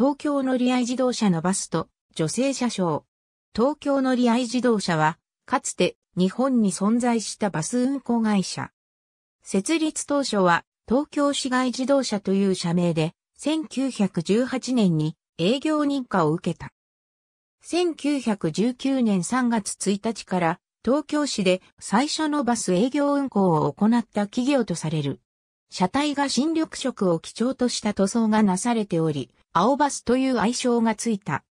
東京乗り合い自動車のバスと女性車掌。東京乗り合い自動車は、かつて日本に存在したバス運行会社。設立当初は東京市街自動車という社名で、1918年に営業認可を受けた。1919年3月1日から東京市で最初のバス営業運行を行った企業とされる。車体が新緑色を基調とした塗装がなされており、青バスという愛称がついた。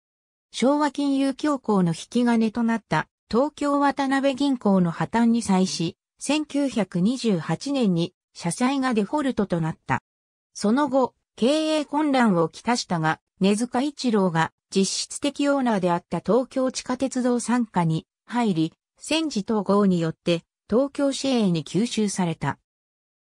昭和金融恐慌の引き金となった東京渡辺銀行の破綻に際し、1928年に社債がデフォルトとなった。その後、経営混乱をきたしたが、根塚一郎が実質的オーナーであった東京地下鉄道参加に入り、戦時統合によって東京市営に吸収された。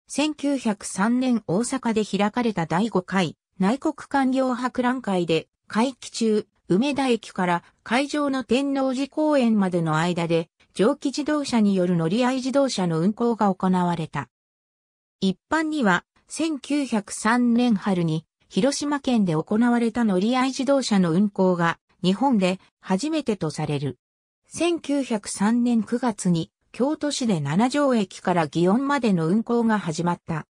1903年大阪で開かれた第5回内国官僚博覧会で会期中、梅田駅から会場の天王寺公園までの間で、蒸気自動車による乗り合い自動車の運行が行われた。一般には、1903年春に、広島県で行われた乗り合い自動車の運行が、日本で初めてとされる。1903年9月に、京都市で七条駅から祇園までの運行が始まった。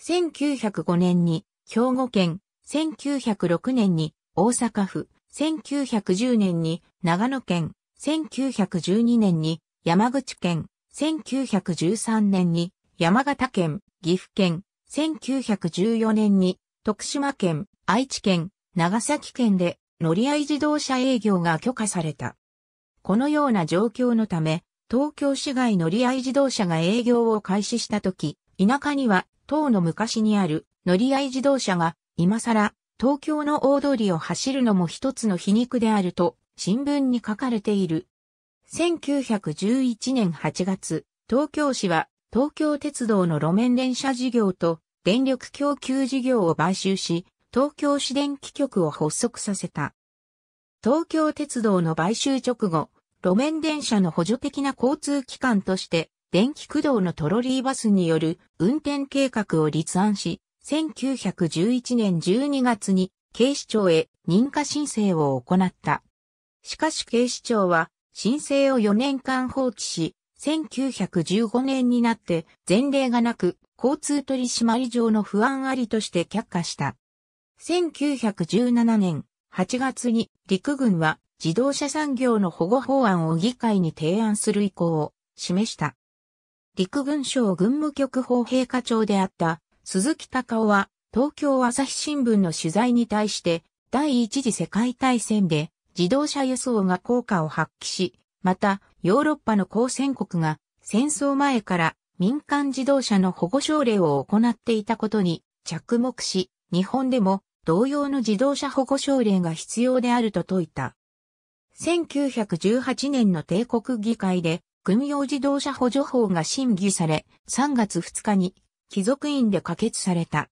1905年に兵庫県、1906年に大阪府、1910年に長野県、1912年に山口県、1913年に山形県、岐阜県、1914年に徳島県、愛知県、長崎県で乗り合い自動車営業が許可された。このような状況のため、東京市外乗り合い自動車が営業を開始したとき、田舎には、当の昔にある乗り合い自動車が、今更、東京の大通りを走るのも一つの皮肉であると、新聞に書かれている。1911年8月、東京市は、東京鉄道の路面電車事業と、電力供給事業を買収し、東京市電気局を発足させた。東京鉄道の買収直後、路面電車の補助的な交通機関として、電気駆動のトロリーバスによる運転計画を立案し、1911年12月に警視庁へ認可申請を行った。しかし警視庁は申請を4年間放置し、1915年になって前例がなく交通取締上の不安ありとして却下した。1917年8月に陸軍は自動車産業の保護法案を議会に提案する意向を示した。陸軍省軍務局法陛下長であった鈴木隆夫は、東京朝日新聞の取材に対して、第一次世界大戦で自動車輸送が効果を発揮し、また、ヨーロッパの交戦国が戦争前から民間自動車の保護奨励を行っていたことに着目し、日本でも同様の自動車保護奨励が必要であると説いた。1918年の帝国議会で、軍用自動車補助法が審議され、3月2日に貴族院で可決された。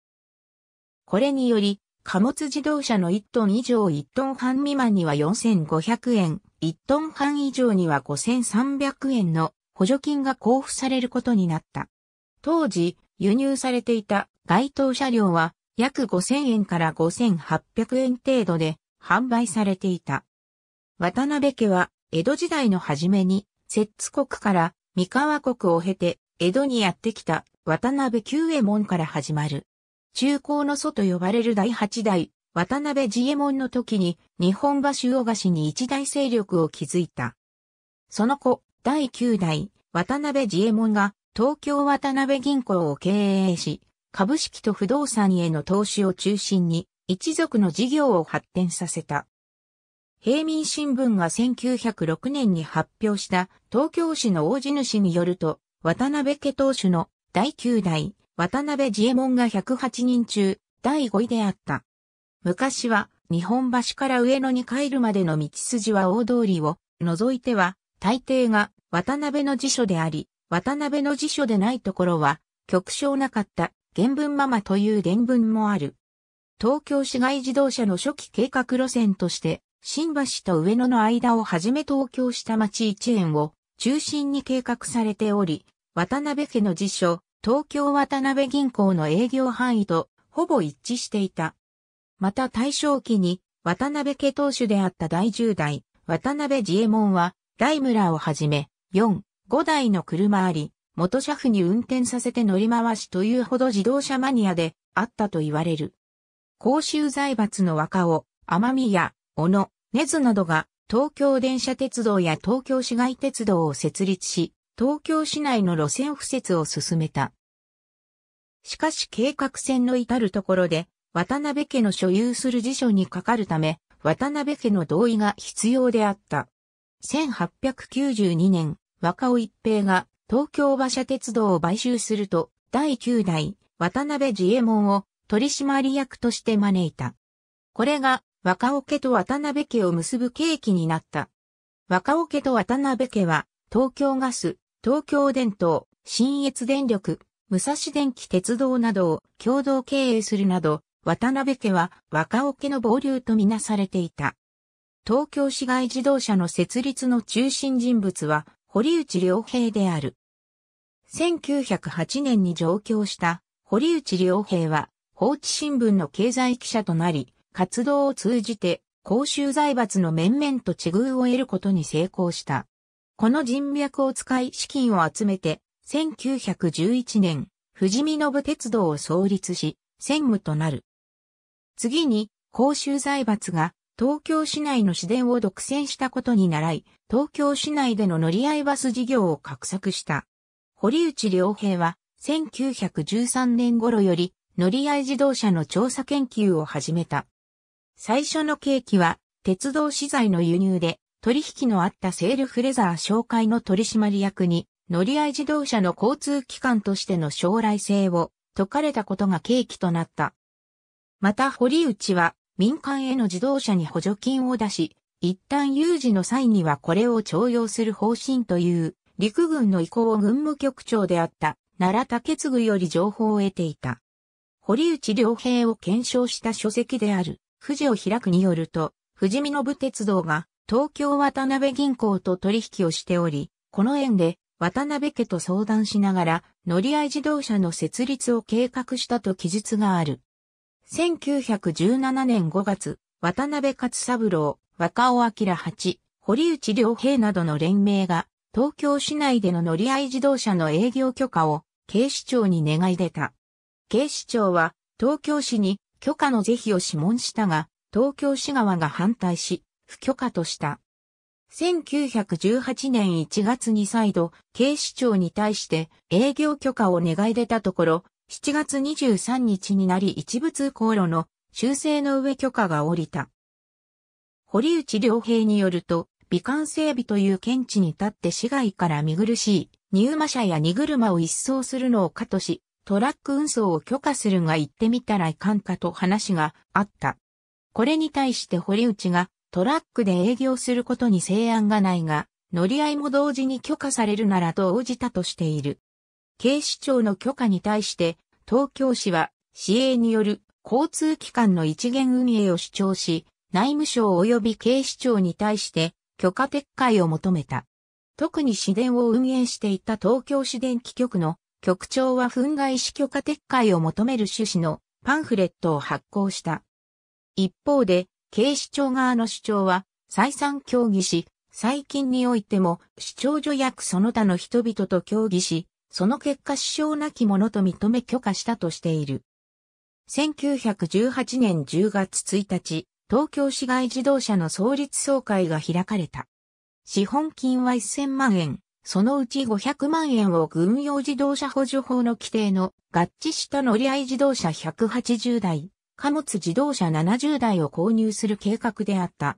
これにより、貨物自動車の1トン以上1トン半未満には4500円、1トン半以上には5300円の補助金が交付されることになった。当時、輸入されていた該当車両は約5000円から5800円程度で販売されていた。渡辺家は江戸時代の初めに摂津国から三河国を経て江戸にやってきた渡辺久右衛門から始まる。中高の祖と呼ばれる第八代渡辺治右衛門の時に日本橋大菓子に一大勢力を築いた。その後、第9代渡辺治右衛門が東京渡辺銀行を経営し、株式と不動産への投資を中心に一族の事業を発展させた。平民新聞が1906年に発表した東京市の大地主によると、渡辺家当主の第9代、渡辺自衛門が108人中、第5位であった。昔は、日本橋から上野に帰るまでの道筋は大通りを、除いては、大抵が渡辺の辞書であり、渡辺の辞書でないところは、極小なかった原文ママという伝文もある。東京市外自動車の初期計画路線として、新橋と上野の間をはじめ東京下町一円を中心に計画されており、渡辺家の辞書、東京渡辺銀行の営業範囲とほぼ一致していた。また大正期に渡辺家当主であった第10代、渡辺自衛門は、大村をはじめ、4、5台の車あり、元車夫に運転させて乗り回しというほど自動車マニアであったと言われる。公衆財閥の若尾、天宮、小野、根津などが東京電車鉄道や東京市街鉄道を設立し、東京市内の路線敷設を進めた。しかし計画線の至るところで、渡辺家の所有する辞書にかかるため、渡辺家の同意が必要であった。1892年、若尾一平が東京馬車鉄道を買収すると、第9代渡辺自右衛門を取締役として招いた。これが若尾家と渡辺家を結ぶ契機になった。若尾家と渡辺家は東京ガス、東京電灯、新越電力、武蔵電気鉄道などを共同経営するなど、渡辺家は若尾家の暴流とみなされていた。東京市街自動車の設立の中心人物は、堀内良平である。1908年に上京した堀内良平は、放置新聞の経済記者となり、活動を通じて、公衆財閥の面々と地遇を得ることに成功した。この人脈を使い資金を集めて、1911年、富士見信鉄道を創立し、専務となる。次に、公衆財閥が東京市内の市電を独占したことに習い、東京市内での乗り合いバス事業を画策した。堀内良平は、1913年頃より乗り合い自動車の調査研究を始めた。最初の契機は、鉄道資材の輸入で、取引のあったセールフレザー紹介の取締役に、乗り合い自動車の交通機関としての将来性を解かれたことが契機となった。また堀内は民間への自動車に補助金を出し、一旦有事の際にはこれを徴用する方針という陸軍の意向を軍務局長であった奈良竹次より情報を得ていた。堀内良平を検証した書籍である、富士を開くによると、富士見信鉄道が東京渡辺銀行と取引をしており、この縁で渡辺家と相談しながら乗り合い自動車の設立を計画したと記述がある。1917年5月、渡辺勝三郎、若尾明八、堀内良平などの連盟が東京市内での乗り合い自動車の営業許可を警視庁に願い出た。警視庁は東京市に許可の是非を諮問したが、東京市側が反対し、不許可とした。1918年1月に再度、警視庁に対して営業許可を願い出たところ、7月23日になり一部通行路の修正の上許可が下りた。堀内良平によると、美観整備という検地に立って市外から見苦しい入馬車や荷車を一掃するのを可とし、トラック運送を許可するが行ってみたらいかんかと話があった。これに対して堀内がトラックで営業することに制案がないが、乗り合いも同時に許可されるならと応じたとしている。警視庁の許可に対して、東京市は、市営による交通機関の一元運営を主張し、内務省及び警視庁に対して許可撤回を求めた。特に市電を運営していた東京市電気局の局長は憤慨し許可撤回を求める趣旨のパンフレットを発行した。一方で警視庁側の主張は、再三協議し、最近においても、主張助役その他の人々と協議し、その結果支障なきものと認め許可したとしている。1918年10月1日、東京市外自動車の創立総会が開かれた。資本金は1000万円、そのうち500万円を軍用自動車補助法の規定の合致した乗合自動車180台、貨物自動車70台を購入する計画であった。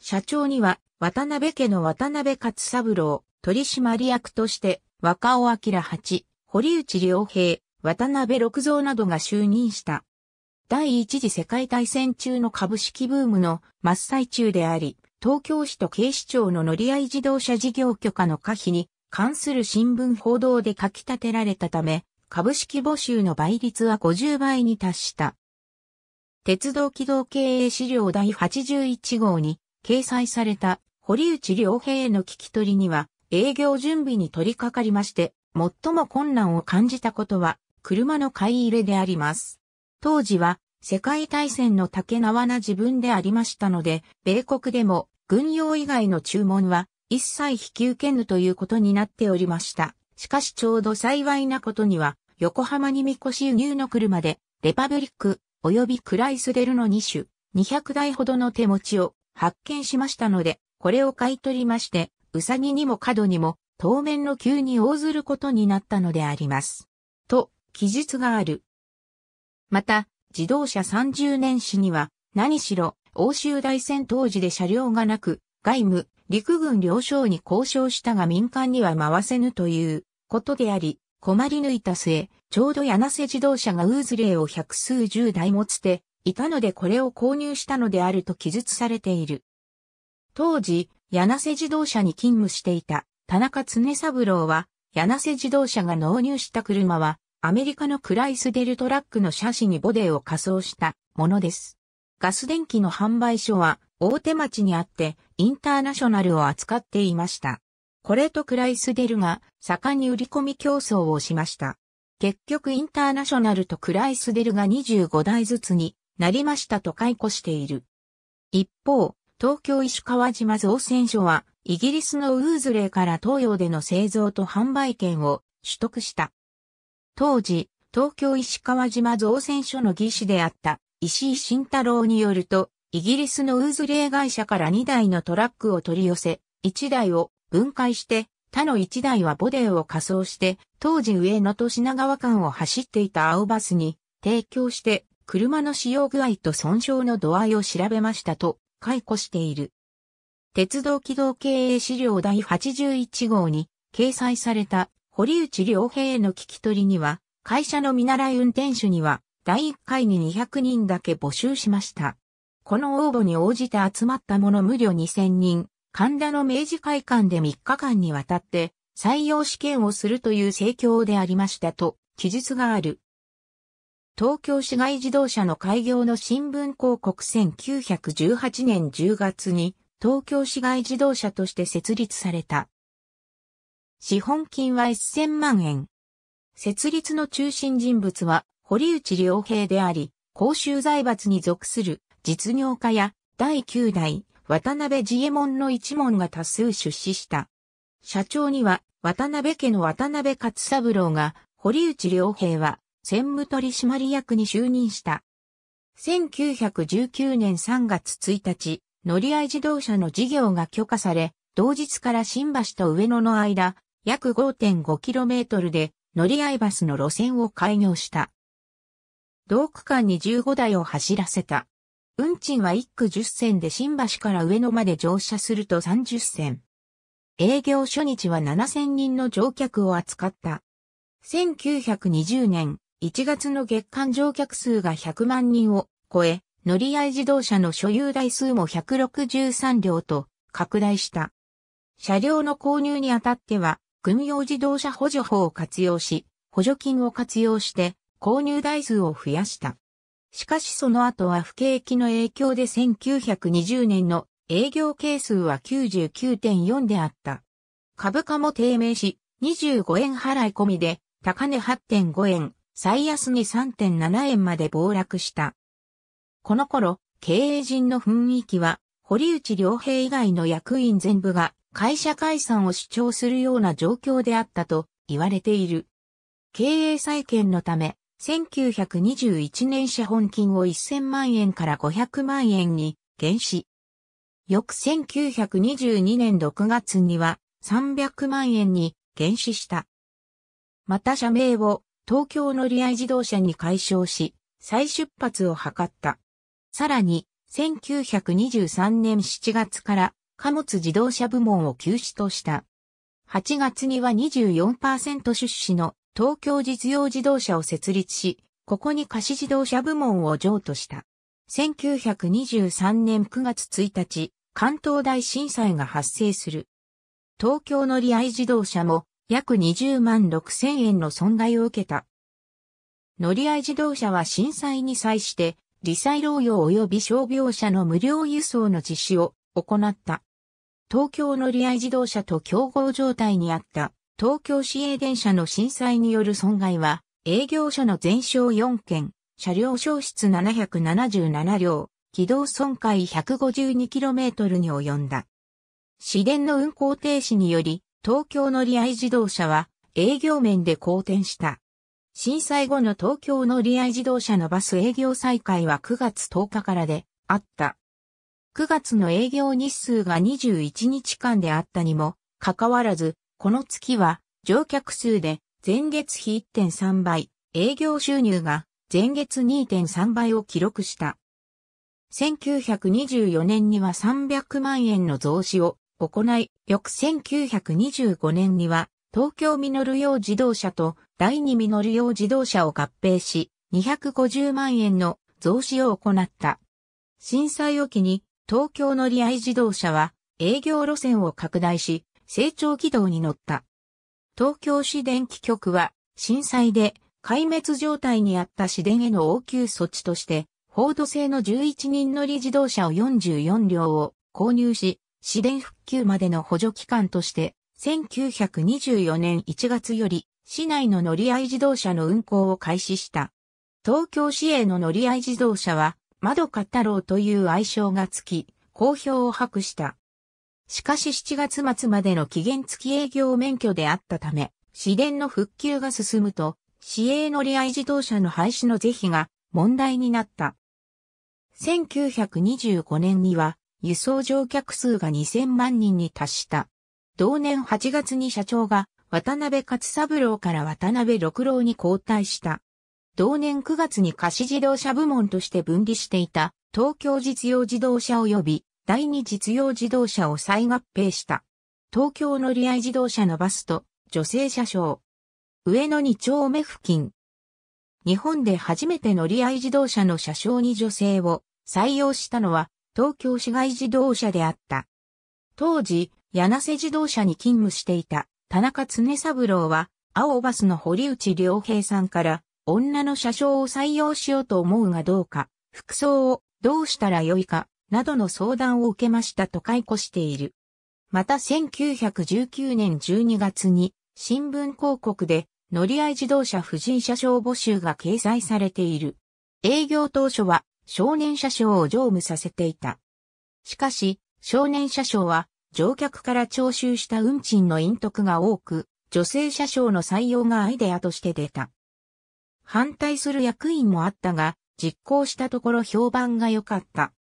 社長には渡辺家の渡辺勝三郎、取締役として若尾明八、堀内良平、渡辺六蔵などが就任した。第一次世界大戦中の株式ブームの真っ最中であり、東京市と警視庁の乗り合い自動車事業許可の可否に関する新聞報道で書き立てられたため、株式募集の倍率は50倍に達した。鉄道軌道経営資料第81号に掲載された堀内良平への聞き取りには営業準備に取り掛かりまして、最も困難を感じたことは車の買い入れであります。当時は世界大戦の竹縄な自分でありましたので、米国でも軍用以外の注文は一切引き受けぬということになっておりました。しかしちょうど幸いなことには、横浜にみこし輸入の車で、レパブリック及びクライスデルの2種、200台ほどの手持ちを発見しましたので、これを買い取りまして、うさぎにも角にも、当面の急に応ずることになったのであります。と、記述がある。また、自動車30年史には、何しろ、欧州大戦当時で車両がなく、外務、陸軍両省に交渉したが民間には回せぬということであり、困り抜いた末、ちょうど柳瀬自動車がウーズレイを百数十台持つていたのでこれを購入したのであると記述されている。当時、柳瀬自動車に勤務していた田中常三郎は、柳瀬自動車が納入した車は、アメリカのクライスデルトラックの車種にボデーを仮装したものです。ガス電気の販売所は大手町にあってインターナショナルを扱っていました。これとクライスデルが盛んに売り込み競争をしました。結局インターナショナルとクライスデルが25台ずつになりましたと解雇している。一方、東京石川島造船所はイギリスのウーズレーから東洋での製造と販売権を取得した。当時、東京石川島造船所の技師であった石井慎太郎によると、イギリスのウーズレー会社から2台のトラックを取り寄せ、1台を分解して他の1台はボデーを仮装して、当時上野と品川間を走っていた青バスに提供して、車の使用具合と損傷の度合いを調べましたと解雇している。鉄道軌道経営資料第81号に掲載された堀内良平への聞き取りには、会社の見習い運転手には、第1回に200人だけ募集しました。この応募に応じて集まったもの無料2000人、神田の明治会館で3日間にわたって採用試験をするという盛況でありましたと記述がある。東京市外自動車の開業の新聞広告1918年10月に東京市外自動車として設立された。資本金は1000万円。設立の中心人物は堀内良平であり、公衆財閥に属する実業家や第9代渡辺自右衛門の一門が多数出資した。社長には渡辺家の渡辺勝三郎が、堀内良平は専務取締役に就任した。1919年3月1日、乗り合い自動車の事業が許可され、同日から新橋と上野の間、約 5.5km で乗り合いバスの路線を開業した。同区間に15台を走らせた。運賃は1区10銭で新橋から上野まで乗車すると30銭。営業初日は7000人の乗客を扱った。1920年1月の月間乗客数が100万人を超え、乗り合い自動車の所有台数も163両と拡大した。車両の購入にあたっては、軍用自動車補助法を活用し、補助金を活用して購入台数を増やした。しかしその後は不景気の影響で1920年の営業係数は99.4であった。株価も低迷し、25円払い込みで、高値8.5円、最安値3.7円まで暴落した。この頃、経営陣の雰囲気は、堀内良平以外の役員全部が会社解散を主張するような状況であったと言われている。経営再建のため、1921年資本金を1000万円から500万円に減資。翌1922年6月には300万円に減資した。また社名を東京乗り合い自動車に解消し、再出発を図った。さらに、1923年7月から貨物自動車部門を休止とした。8月には24%出資の東京実用自動車を設立し、ここに貸し自動車部門を譲渡した。1923年9月1日、関東大震災が発生する。東京乗り合い自動車も約20万6千円の損害を受けた。乗り合い自動車は震災に際して、理災労用及び傷病者の無料輸送の実施を行った。東京乗り合い自動車と競合状態にあった東京市営電車の震災による損害は、営業所の全焼4件、車両消失777両、軌道損壊 152km に及んだ。市電の運行停止により、東京乗り合い自動車は営業面で好転した。震災後の東京乗り合い自動車のバス営業再開は9月10日からであった。9月の営業日数が21日間であったにも、かかわらず、この月は乗客数で前月比1.3倍、営業収入が前月2.3倍を記録した。1924年には300万円の増資を行い、翌1925年には東京ミノル用自動車と第二ミノル用自動車を合併し、250万円の増資を行った。震災を機に東京乗り合自動車は営業路線を拡大し、成長軌道に乗った。東京市電気局は震災で壊滅状態にあった市電への応急措置として、フォード製の11人乗り自動車を44両を購入し、市電復旧までの補助期間として、1924年1月より市内の乗り合い自動車の運行を開始した。東京市営の乗り合い自動車は、窓か太郎という愛称がつき、好評を博した。しかし7月末までの期限付き営業免許であったため、市電の復旧が進むと、市営乗り合い自動車の廃止の是非が問題になった。1925年には、輸送乗客数が2000万人に達した。同年8月に社長が渡辺勝三郎から渡辺六郎に交代した。同年9月に貸し自動車部門として分離していた東京実用自動車及び第二実用自動車を再合併した。東京乗り合い自動車のバスと女性車掌。上野二丁目付近。日本で初めて乗り合い自動車の車掌に女性を採用したのは東京市外自動車であった。当時、柳瀬自動車に勤務していた田中常三郎は青バスの堀内良平さんから女の車掌を採用しようと思うがどうか、服装をどうしたらよいかなどの相談を受けましたと解雇している。また1919年12月に新聞広告で乗り合い自動車婦人車掌募集が掲載されている。営業当初は少年車掌を乗務させていた。しかし、少年車掌は乗客から徴収した運賃の隠匿が多く、女性車掌の採用がアイデアとして出た。反対する役員もあったが、実行したところ評判が良かった。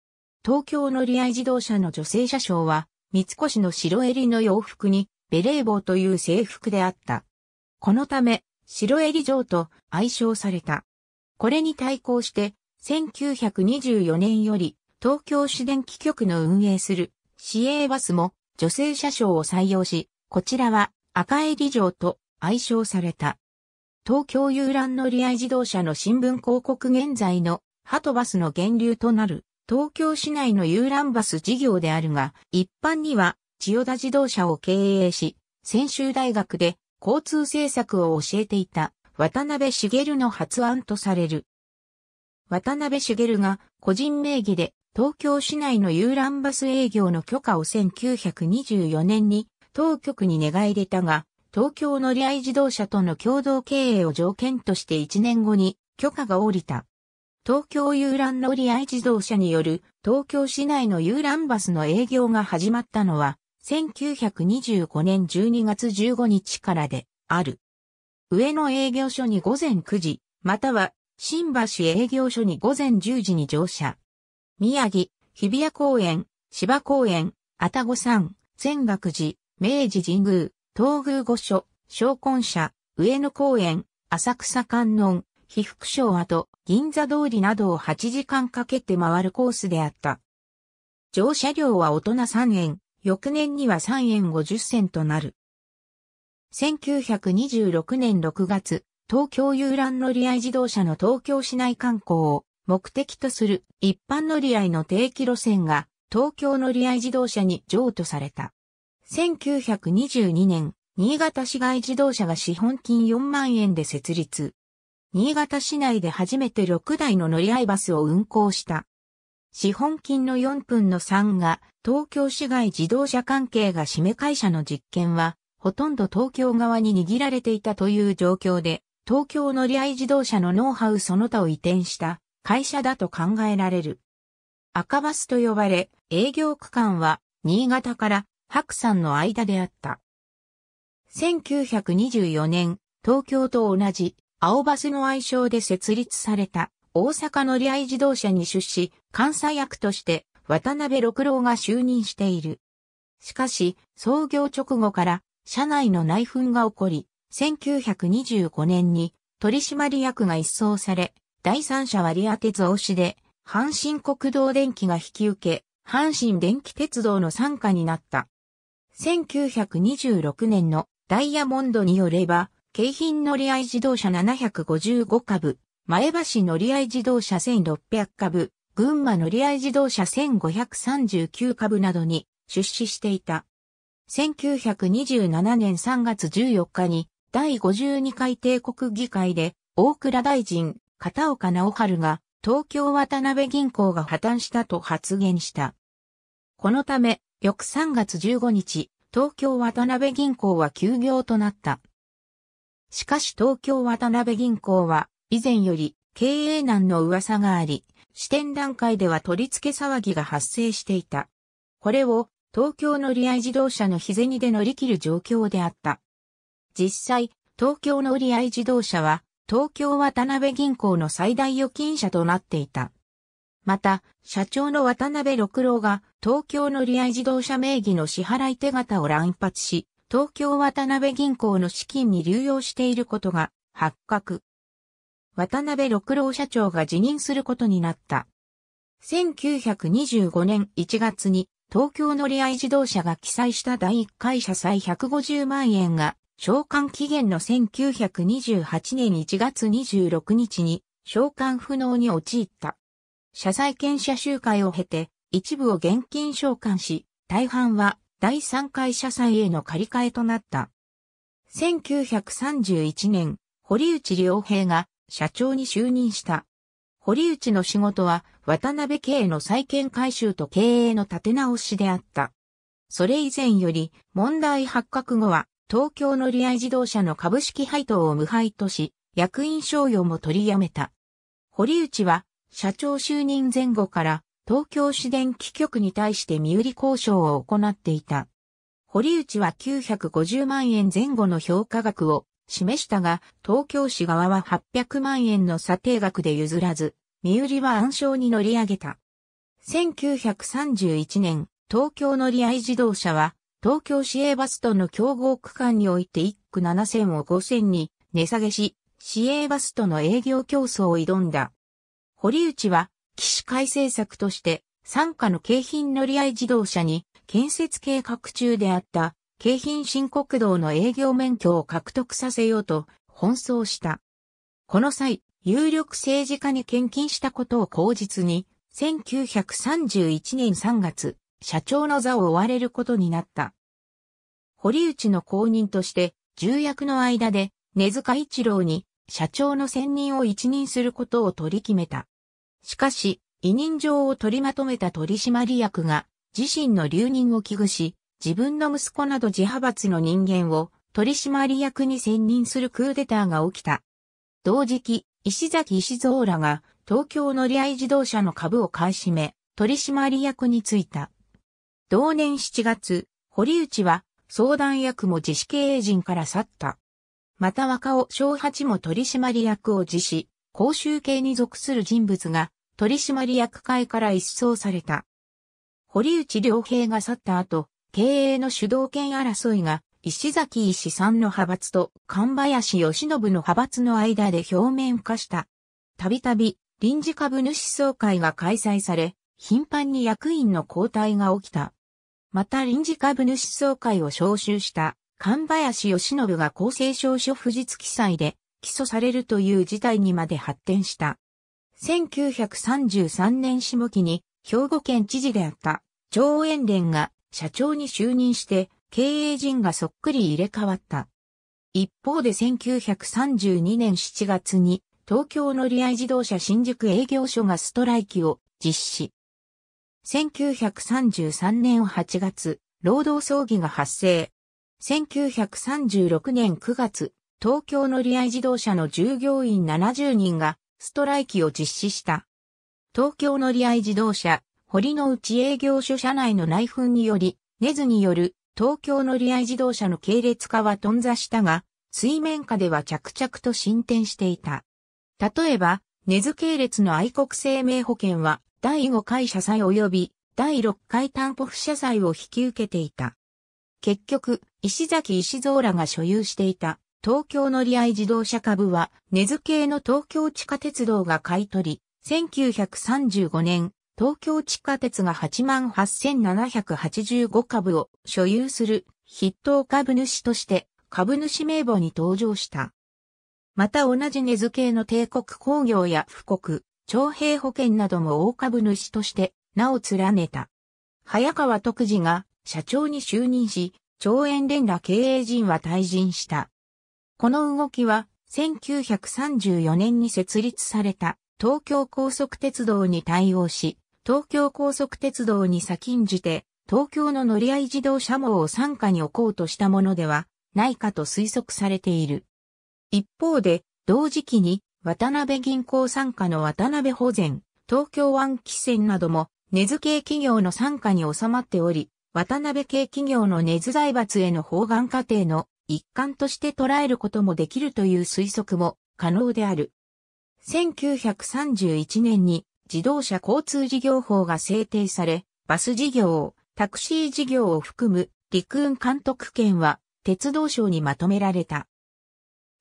東京乗り合い自動車の女性車掌は、三越の白襟の洋服に、ベレー帽という制服であった。このため、白襟城と愛称された。これに対抗して、1924年より、東京市電気局の運営する、市営バスも、女性車掌を採用し、こちらは、赤襟城と愛称された。東京遊覧乗り合い自動車の新聞広告現在の、ハトバスの源流となる東京市内の遊覧バス事業であるが、一般には千代田自動車を経営し、専修大学で交通政策を教えていた渡辺茂の発案とされる。渡辺茂が個人名義で東京市内の遊覧バス営業の許可を1924年に当局に願い出たが、東京乗合自動車との共同経営を条件として1年後に許可が下りた。東京遊覧乗り合い自動車による東京市内の遊覧バスの営業が始まったのは1925年12月15日からである。上野営業所に午前9時、または新橋営業所に午前10時に乗車。宮城、日比谷公園、芝公園、あたご山、全学寺、明治神宮、東宮御所、昇魂社、上野公園、浅草観音、被服省跡、銀座通りなどを8時間かけて回るコースであった。乗車料は大人3円、翌年には3円50銭となる。1926年6月、東京遊覧乗り合い自動車の東京市内観光を目的とする一般乗り合いの定期路線が東京乗り合い自動車に譲渡された。1922年、新潟市外自動車が資本金4万円で設立。新潟市内で初めて6台の乗り合いバスを運行した。資本金の4分の3が東京市外自動車関係が締め会社の実験は、ほとんど東京側に握られていたという状況で、東京乗り合い自動車のノウハウその他を移転した会社だと考えられる。赤バスと呼ばれ、営業区間は新潟から白山の間であった。1924年、東京と同じ青バスの愛称で設立された大阪乗合自動車に出資、監査役として渡辺六郎が就任している。しかし、創業直後から社内の内紛が起こり、1925年に取締役が一掃され、第三者割当増資で、阪神国道電気が引き受け、阪神電気鉄道の傘下になった。1926年のダイヤモンドによれば、京浜乗り合い自動車755株、前橋乗り合い自動車1600株、群馬乗り合い自動車1539株などに出資していた。1927年3月14日に第52回帝国議会で大倉大臣片岡直春が東京渡辺銀行が破綻したと発言した。このため翌3月15日東京渡辺銀行は休業となった。しかし東京渡辺銀行は以前より経営難の噂があり、支店段階では取り付け騒ぎが発生していた。これを東京乗合自動車の日銭で乗り切る状況であった。実際、東京乗合自動車は東京渡辺銀行の最大預金者となっていた。また、社長の渡辺六郎が東京乗合自動車名義の支払い手形を乱発し、東京渡辺銀行の資金に流用していることが発覚。渡辺六郎社長が辞任することになった。1925年1月に東京乗り合い自動車が記載した第1回社債150万円が償還期限の1928年1月26日に償還不能に陥った。社債権者集会を経て一部を現金償還し、大半は第3回社債への借り換えとなった。1931年、堀内良平が社長に就任した。堀内の仕事は渡辺家の再建回収と経営の立て直しであった。それ以前より問題発覚後は東京のリア自動車の株式配当を無配とし、役員賞与も取りやめた。堀内は社長就任前後から東京市電機局に対して身売り交渉を行っていた。堀内は950万円前後の評価額を示したが、東京市側は800万円の査定額で譲らず、身売りは暗証に乗り上げた。1931年、東京乗り合い自動車は、東京市営バスとの競合区間において1区7線を5線に値下げし、市営バスとの営業競争を挑んだ。堀内は起死改正策として、参加の京浜乗り合い自動車に建設計画中であった京浜新国道の営業免許を獲得させようと奔走した。この際、有力政治家に献金したことを口実に、1931年3月、社長の座を追われることになった。堀内の後任として、重役の間で、根塚一郎に社長の専任を一任することを取り決めた。しかし、委任状を取りまとめた取締役が、自身の留任を危惧し、自分の息子など自派閥の人間を取締役に選任するクーデターが起きた。同時期、石崎石蔵らが東京乗合自動車の株を買い占め、取締役に就いた。同年7月、堀内は相談役も自主経営陣から去った。また若尾小八も取締役を辞し、公衆系に属する人物が取締役会から一掃された。堀内良平が去った後、経営の主導権争いが石崎石さんの派閥と神林義信の派閥の間で表面化した。たびたび臨時株主総会が開催され、頻繁に役員の交代が起きた。また臨時株主総会を招集した神林義信が公正証書不実記載で起訴されるという事態にまで発展した。1933年下期に兵庫県知事であった上園連が社長に就任して経営陣がそっくり入れ替わった。一方で1932年7月に東京乗り合い自動車新宿営業所がストライキを実施。1933年8月、労働争議が発生。1936年9月、東京のリア自動車の従業員70人がストライキを実施した。東京のリア自動車、堀之内営業所社内の内紛により、根津による東京のリア自動車の系列化は頓挫したが、水面下では着々と進展していた。例えば、根津系列の愛国生命保険は、第5回社債及び第6回担保不社債を引き受けていた。結局、石崎石蔵らが所有していた東京乗り合い自動車株は、根津系の東京地下鉄道が買い取り、1935年、東京地下鉄が88,785株を所有する筆頭株主として株主名簿に登場した。また同じ根付系の帝国工業や富国、徴兵保険なども大株主として名を連ねた。早川徳次が社長に就任し、長円連ら経営陣は退陣した。この動きは1934年に設立された東京高速鉄道に対応し、東京高速鉄道に先んじて東京の乗り合い自動車網を参加に置こうとしたものではないかと推測されている。一方で、同時期に渡辺銀行参加の渡辺保全、東京湾汽船なども根津系企業の参加に収まっており、渡辺系企業の根津財閥への包含過程の一環として捉えることもできるという推測も可能である。1931年に自動車交通事業法が制定され、バス事業、タクシー事業を含む陸運監督権は鉄道省にまとめられた。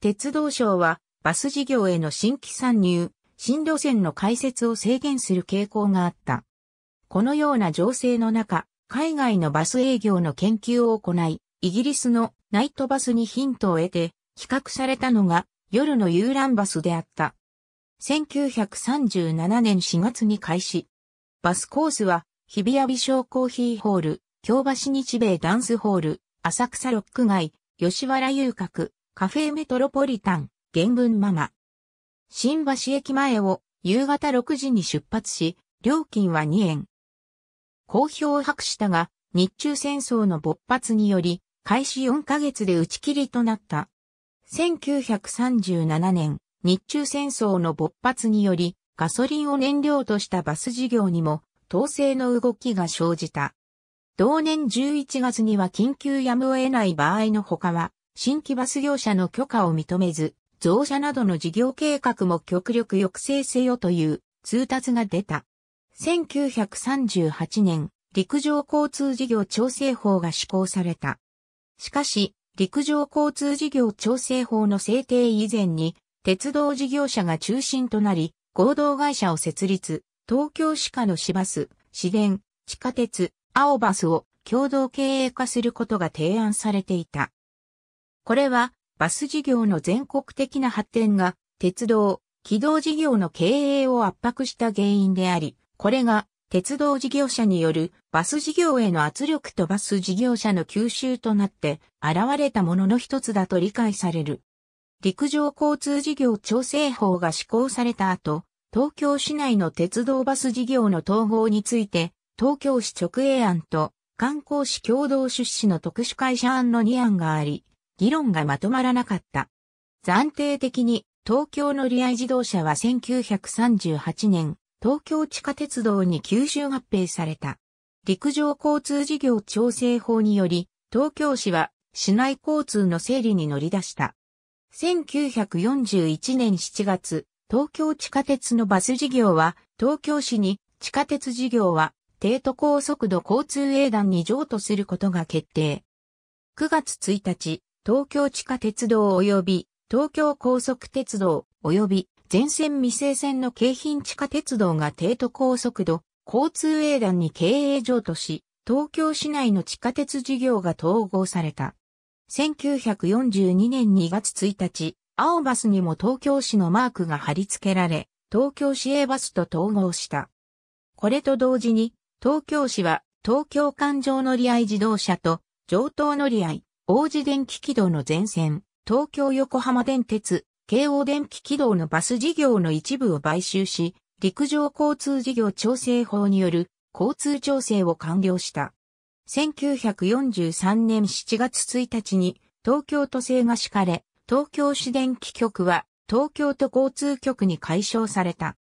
鉄道省はバス事業への新規参入、新路線の開設を制限する傾向があった。このような情勢の中、海外のバス営業の研究を行い、イギリスのナイトバスにヒントを得て、比較されたのが夜の遊覧バスであった。1937年4月に開始。バスコースは、日比谷美少コーヒーホール、京橋日米ダンスホール、浅草ロック街、吉原遊郭、カフェメトロポリタン、原文ママ。新橋駅前を夕方6時に出発し、料金は2円。好評を博したが、日中戦争の勃発により、開始4ヶ月で打ち切りとなった。1937年、日中戦争の勃発により、ガソリンを燃料としたバス事業にも、統制の動きが生じた。同年11月には緊急やむを得ない場合のほかは、新規バス業者の許可を認めず、増車などの事業計画も極力抑制せよという通達が出た。1938年、陸上交通事業調整法が施行された。しかし、陸上交通事業調整法の制定以前に、鉄道事業者が中心となり、合同会社を設立、東京市下の市バス、市電、地下鉄、青バスを共同経営化することが提案されていた。これは、バス事業の全国的な発展が、鉄道、軌道事業の経営を圧迫した原因であり、これが鉄道事業者によるバス事業への圧力とバス事業者の吸収となって現れたものの一つだと理解される。陸上交通事業調整法が施行された後、東京市内の鉄道バス事業の統合について、東京市直営案と観光市共同出資の特殊会社案の2案があり、議論がまとまらなかった。暫定的に東京の利合自動車は1938年、東京地下鉄道に吸収合併された。陸上交通事業調整法により、東京市は市内交通の整理に乗り出した。1941年7月、東京地下鉄のバス事業は、東京市に地下鉄事業は、低都高速度交通営団に譲渡することが決定。9月1日、東京地下鉄道及び東京高速鉄道及び全線未成線の京浜地下鉄道が帝都高速度、交通営団に経営譲渡し、東京市内の地下鉄事業が統合された。1942年2月1日、青バスにも東京市のマークが貼り付けられ、東京市営バスと統合した。これと同時に、東京市は東京環状乗り合い自動車と上東乗り合い、王子電気軌道の全線、東京横浜電鉄、京王電気軌道のバス事業の一部を買収し、陸上交通事業調整法による交通調整を完了した。1943年7月1日に東京都政が敷かれ、東京市電気局は東京都交通局に解消された。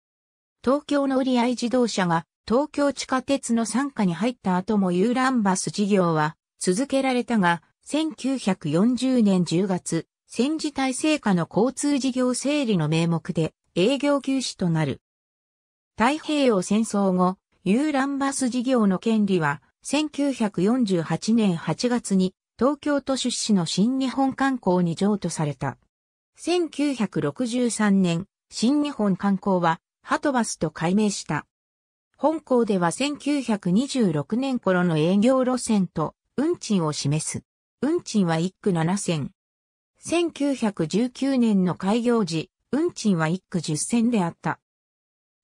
東京の売合自動車が東京地下鉄の参加に入った後も遊覧バス事業は続けられたが、1940年10月、戦時体制下の交通事業整理の名目で営業休止となる。太平洋戦争後、遊覧バス事業の権利は、1948年8月に東京都出資の新日本観光に譲渡された。1963年、新日本観光は、ハトバスと改名した。本校では1926年頃の営業路線と運賃を示す。運賃は1区7 0 1919年の開業時、運賃は1区10銭であった。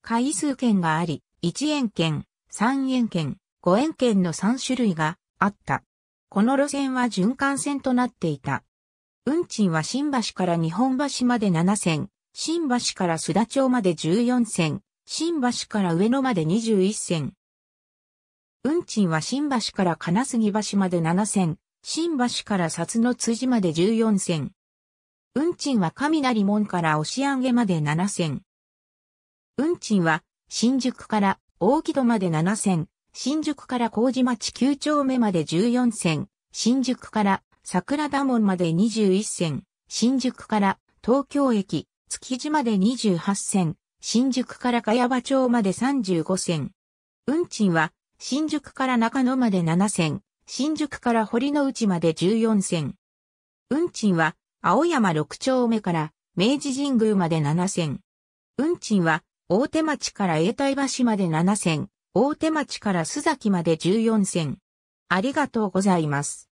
回数券があり、1円券、3円券、5円券の3種類があった。この路線は循環線となっていた。運賃は新橋から日本橋まで7線、新橋から須田町まで14線、新橋から上野まで21線。運賃は新橋から金杉橋まで7線、新橋から札の辻まで14線。運賃は雷門から押上まで7線。運賃は新宿から大木戸まで7線。新宿から麹町9丁目まで14線。新宿から桜田門まで21線。新宿から東京駅、築地まで28線。新宿から茅場町まで35線。運賃は新宿から中野まで7線。新宿から堀之内まで14線。運賃は、青山6丁目から明治神宮まで7線。運賃は、大手町から永代橋まで7線、大手町から須崎まで14線。ありがとうございます。